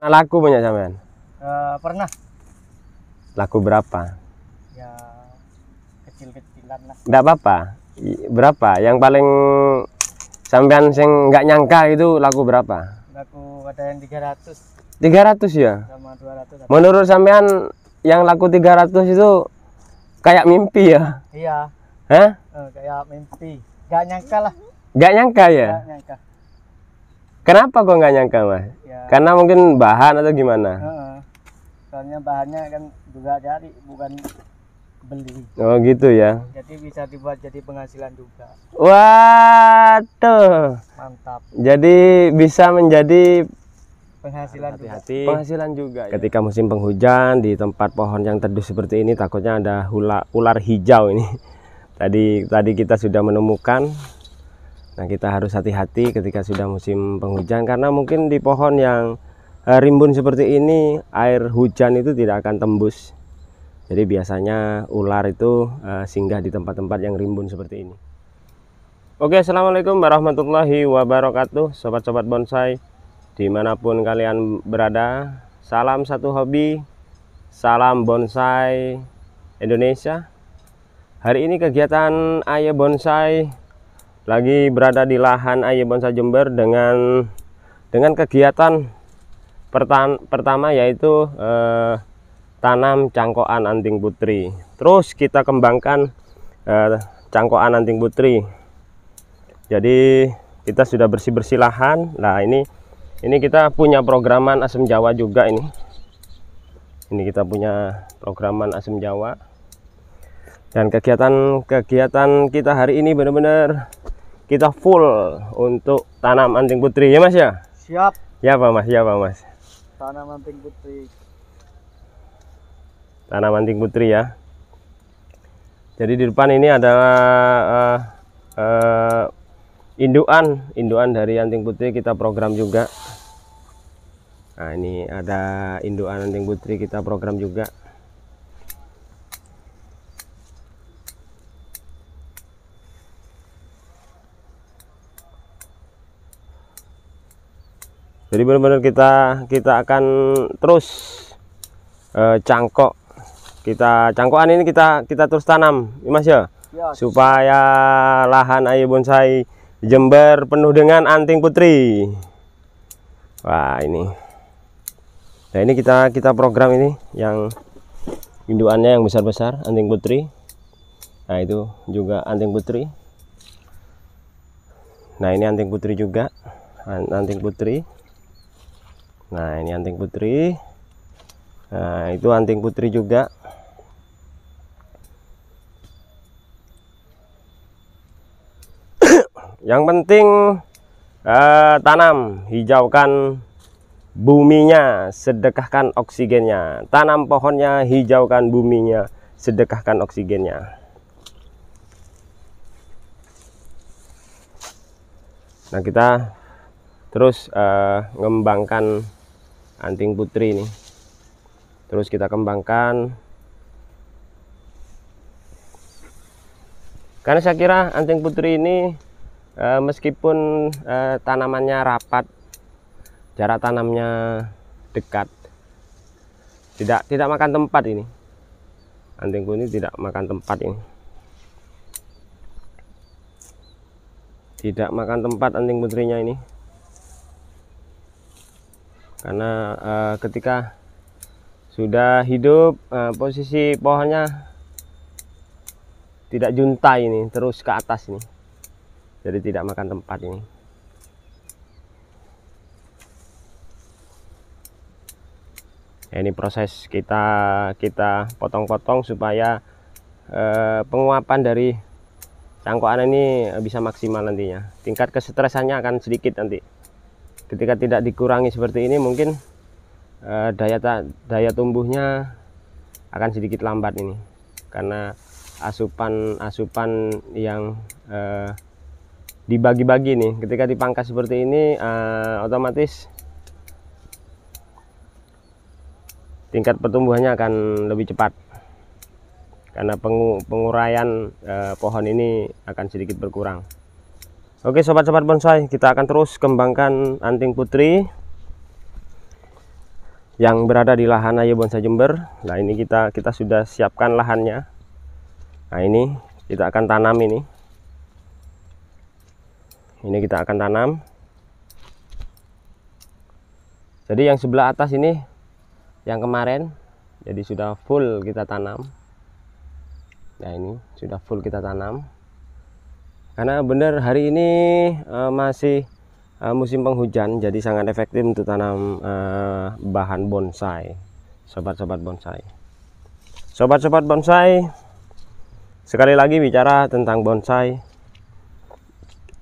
Pernah laku banyak sampean? Uh, pernah. Laku berapa? Ya kecil-kecilan lah. Enggak apa-apa. Berapa? Yang paling sampean sing enggak nyangka itu laku berapa? Laku ada yang 300. 300 ya? Sama 200. Menurut sampean yang laku 300 itu kayak mimpi ya? Iya. Hah? Uh, kayak mimpi. Gak nyangka lah. Gak nyangka ya? Enggak nyangka. Kenapa kok nggak nyangka mas? Ya. Karena mungkin bahan atau gimana? Uh Soalnya bahannya kan juga cari bukan beli. Oh gitu ya. Jadi bisa dibuat jadi penghasilan juga. Waduh. Mantap. Jadi bisa menjadi penghasilan hati -hati. juga. Penghasilan juga. Ya. Ketika musim penghujan di tempat pohon yang teduh seperti ini takutnya ada ular ular hijau ini. Tadi tadi kita sudah menemukan Nah kita harus hati-hati ketika sudah musim penghujan karena mungkin di pohon yang eh, rimbun seperti ini air hujan itu tidak akan tembus. Jadi biasanya ular itu eh, singgah di tempat-tempat yang rimbun seperti ini. Oke, assalamualaikum warahmatullahi wabarakatuh, sobat-sobat bonsai dimanapun kalian berada. Salam satu hobi, salam bonsai Indonesia. Hari ini kegiatan Ayah Bonsai lagi berada di lahan ayam Bonsai Jember dengan dengan kegiatan pertan pertama yaitu eh, tanam cangkokan anting putri. Terus kita kembangkan eh, cangkokan anting putri. Jadi kita sudah bersih-bersih lahan. Nah, ini ini kita punya programan asam jawa juga ini ini kita punya programan asam jawa dan kegiatan kegiatan kita hari ini benar-benar kita full untuk tanam anting putri ya mas ya siap ya pak mas ya pak mas tanam anting putri tanam anting putri ya jadi di depan ini adalah eh, uh, eh, uh, induan induan dari anting putri kita program juga nah ini ada induan anting putri kita program juga jadi benar-benar kita kita akan terus uh, cangkok kita cangkokan ini kita kita terus tanam ya, mas ya, ya. supaya lahan ayu bonsai Jember penuh dengan anting putri wah ini nah ini kita kita program ini yang induannya yang besar-besar anting putri nah itu juga anting putri nah ini anting putri juga anting putri nah ini anting putri nah itu anting putri juga yang penting eh, tanam hijaukan buminya sedekahkan oksigennya tanam pohonnya hijaukan buminya sedekahkan oksigennya nah kita terus uh, ngembangkan anting putri ini terus kita kembangkan karena saya kira anting putri ini eh, meskipun eh, tanamannya rapat jarak tanamnya dekat tidak tidak makan tempat ini antingku ini tidak makan tempat ini tidak makan tempat anting putrinya ini karena uh, ketika sudah hidup uh, posisi pohonnya tidak junta ini terus ke atas ini jadi tidak makan tempat ini ini proses kita kita potong-potong supaya eh, penguapan dari cangkokan ini bisa maksimal nantinya tingkat kesetresannya akan sedikit nanti ketika tidak dikurangi seperti ini mungkin uh, daya daya tumbuhnya akan sedikit lambat ini karena asupan asupan yang uh, dibagi-bagi nih ketika dipangkas seperti ini uh, otomatis tingkat pertumbuhannya akan lebih cepat karena pengu penguraian uh, pohon ini akan sedikit berkurang. Oke sobat-sobat bonsai, kita akan terus kembangkan anting putri yang berada di lahan Ayu Bonsai Jember. Nah ini kita kita sudah siapkan lahannya. Nah ini kita akan tanam ini. Ini kita akan tanam. Jadi yang sebelah atas ini yang kemarin, jadi sudah full kita tanam. Nah ini sudah full kita tanam karena benar hari ini uh, masih uh, musim penghujan jadi sangat efektif untuk tanam uh, bahan bonsai sobat-sobat bonsai sobat-sobat bonsai sekali lagi bicara tentang bonsai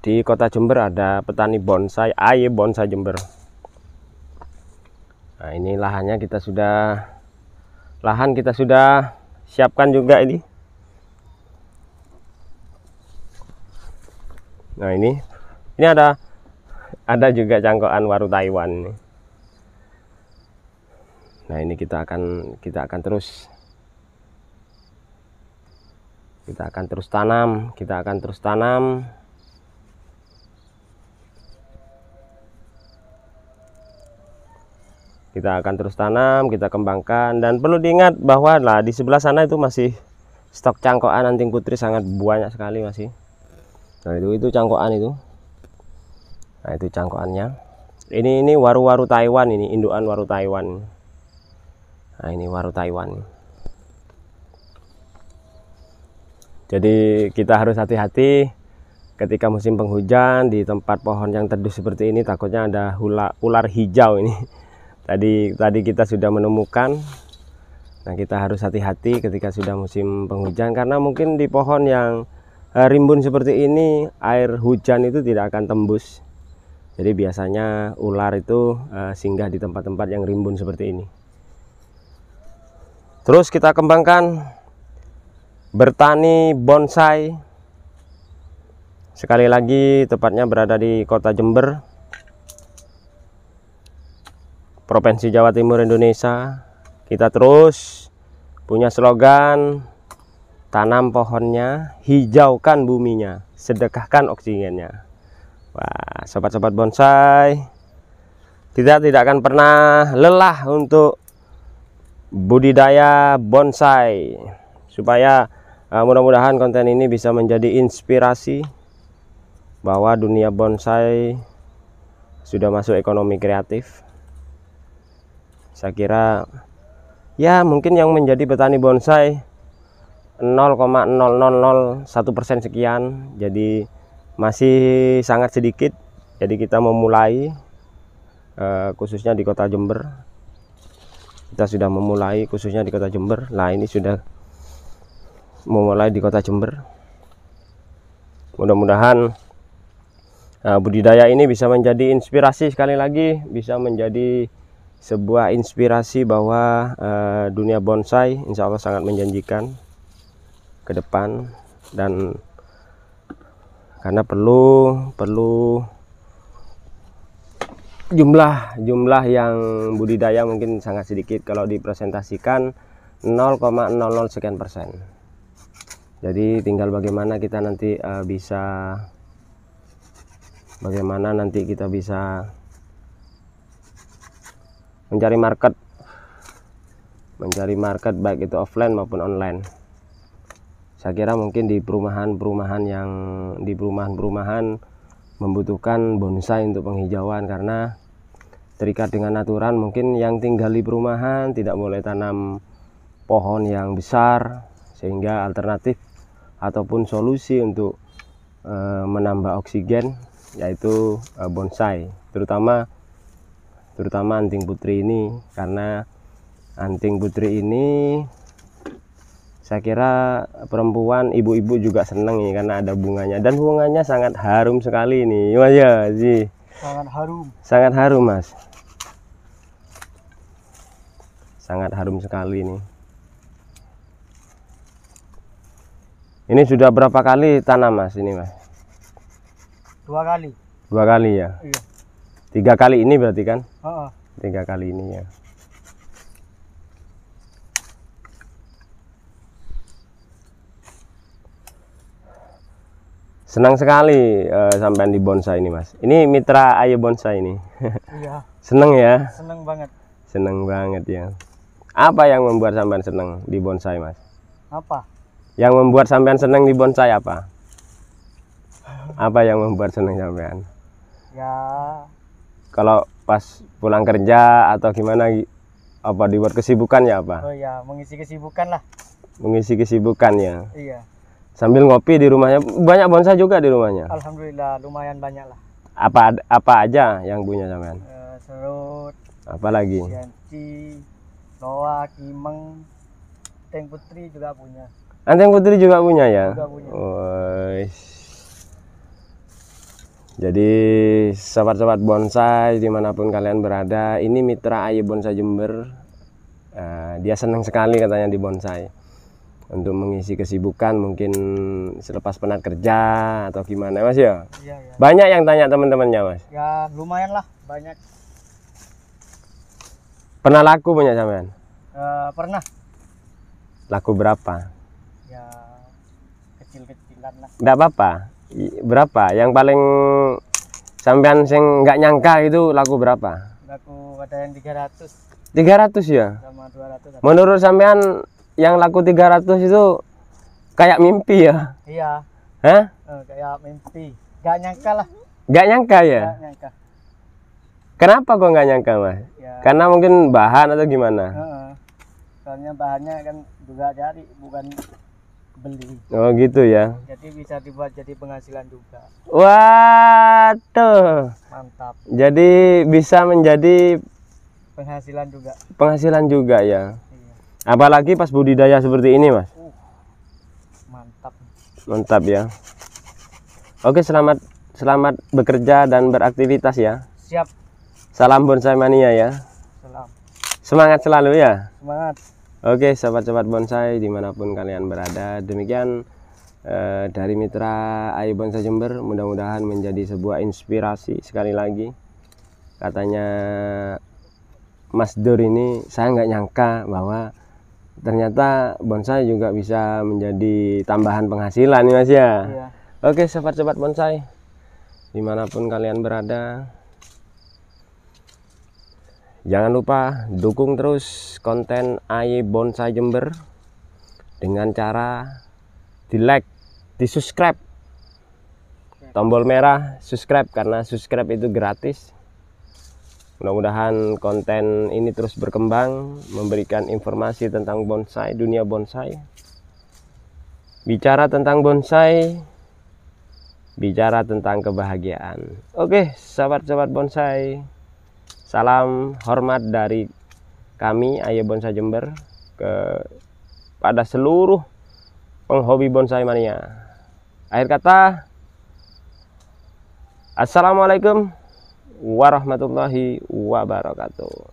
di kota Jember ada petani bonsai air Bonsai Jember nah ini lahannya kita sudah lahan kita sudah siapkan juga ini nah ini ini ada ada juga cangkokan waru Taiwan ini nah ini kita akan kita akan terus kita akan terus tanam kita akan terus tanam kita akan terus tanam, kita kembangkan dan perlu diingat bahwa lah di sebelah sana itu masih stok cangkokan anting putri sangat banyak sekali masih nah itu itu cangkokan itu nah itu cangkokannya ini ini waru-waru Taiwan ini indukan waru Taiwan nah ini waru Taiwan jadi kita harus hati-hati ketika musim penghujan di tempat pohon yang teduh seperti ini takutnya ada hula, ular hijau ini tadi tadi kita sudah menemukan nah kita harus hati-hati ketika sudah musim penghujan karena mungkin di pohon yang rimbun seperti ini air hujan itu tidak akan tembus jadi biasanya ular itu eh, singgah di tempat-tempat yang rimbun seperti ini terus kita kembangkan bertani bonsai sekali lagi tepatnya berada di kota Jember Provinsi Jawa Timur Indonesia kita terus punya slogan tanam pohonnya, hijaukan buminya, sedekahkan oksigennya. Wah, sobat-sobat bonsai, kita tidak akan pernah lelah untuk budidaya bonsai. Supaya uh, mudah-mudahan konten ini bisa menjadi inspirasi bahwa dunia bonsai sudah masuk ekonomi kreatif. Saya kira ya mungkin yang menjadi petani bonsai 0,0001 sekian jadi masih sangat sedikit jadi kita memulai eh, khususnya di kota Jember kita sudah memulai khususnya di kota Jember nah ini sudah memulai di kota Jember mudah-mudahan eh, budidaya ini bisa menjadi inspirasi sekali lagi bisa menjadi sebuah inspirasi bahwa eh, dunia bonsai insya Allah sangat menjanjikan ke depan dan karena perlu perlu jumlah jumlah yang budidaya mungkin sangat sedikit kalau dipresentasikan 0,00 sekian persen jadi tinggal bagaimana kita nanti uh, bisa bagaimana nanti kita bisa mencari market mencari market baik itu offline maupun online saya kira mungkin di perumahan-perumahan yang di perumahan-perumahan membutuhkan bonsai untuk penghijauan karena terikat dengan aturan mungkin yang tinggal di perumahan tidak boleh tanam pohon yang besar sehingga alternatif ataupun solusi untuk e, menambah oksigen yaitu e, bonsai terutama terutama anting putri ini karena anting putri ini saya kira perempuan ibu-ibu juga seneng ini ya, karena ada bunganya dan bunganya sangat harum sekali ini mas ya sih sangat harum sangat harum mas sangat harum sekali ini ini sudah berapa kali tanam mas ini mas dua kali dua kali ya iya. tiga kali ini berarti kan uh -uh. tiga kali ini ya Senang sekali uh, sampean di bonsai ini, Mas. Ini mitra Ayu Bonsai ini. Iya. seneng ya? Seneng banget. Seneng banget ya. Apa yang membuat sampean seneng di bonsai, Mas? Apa? Yang membuat sampean seneng di bonsai apa? Apa yang membuat seneng sampean? Ya. Kalau pas pulang kerja atau gimana apa dibuat kesibukan ya apa? Oh ya, mengisi kesibukan lah. Mengisi kesibukan ya. Iya sambil ngopi di rumahnya banyak bonsai juga di rumahnya alhamdulillah lumayan banyak lah apa apa aja yang punya sampean uh, serut lagi? janci loa kimeng anteng putri juga punya anteng putri juga punya ya juga punya. jadi sahabat-sahabat bonsai dimanapun kalian berada ini mitra Ayu Bonsai Jember uh, dia senang sekali katanya di bonsai untuk mengisi kesibukan mungkin selepas penat kerja atau gimana mas ya? Iya, iya. Banyak yang tanya teman-temannya mas? Ya lumayan lah banyak. Pernah laku punya sampean? Uh, pernah. Laku berapa? Ya kecil-kecilan lah. Enggak apa-apa. Berapa? Yang paling sampean sing nggak nyangka itu laku berapa? Laku ada yang 300. 300 ya? Sama 200. Menurut sampean yang laku 300 itu kayak mimpi ya iya Hah? Eh, kayak mimpi gak nyangka lah gak nyangka ya gak nyangka kenapa kok gak nyangka mas ya. karena mungkin bahan atau gimana soalnya bahannya kan juga cari bukan beli oh gitu ya jadi bisa dibuat jadi penghasilan juga waduh mantap jadi bisa menjadi penghasilan juga penghasilan juga ya apalagi pas budidaya seperti ini mas uh, mantap mantap ya oke selamat selamat bekerja dan beraktivitas ya siap salam bonsai mania ya salam semangat selalu ya semangat Oke, sahabat-sahabat bonsai dimanapun kalian berada, demikian eh, dari mitra Ayu Bonsai Jember, mudah-mudahan menjadi sebuah inspirasi sekali lagi. Katanya Mas Dur ini, saya nggak nyangka bahwa ternyata bonsai juga bisa menjadi tambahan penghasilan ya mas ya iya. oke sobat-sobat bonsai dimanapun kalian berada jangan lupa dukung terus konten AI Bonsai Jember dengan cara di like di subscribe tombol merah subscribe karena subscribe itu gratis Mudah-mudahan konten ini terus berkembang, memberikan informasi tentang bonsai, dunia bonsai. Bicara tentang bonsai, bicara tentang kebahagiaan. Oke, sahabat-sahabat bonsai. Salam hormat dari kami Ayah Bonsai Jember kepada seluruh penghobi bonsai mania. Akhir kata, Assalamualaikum warahmatullahi wabarakatuh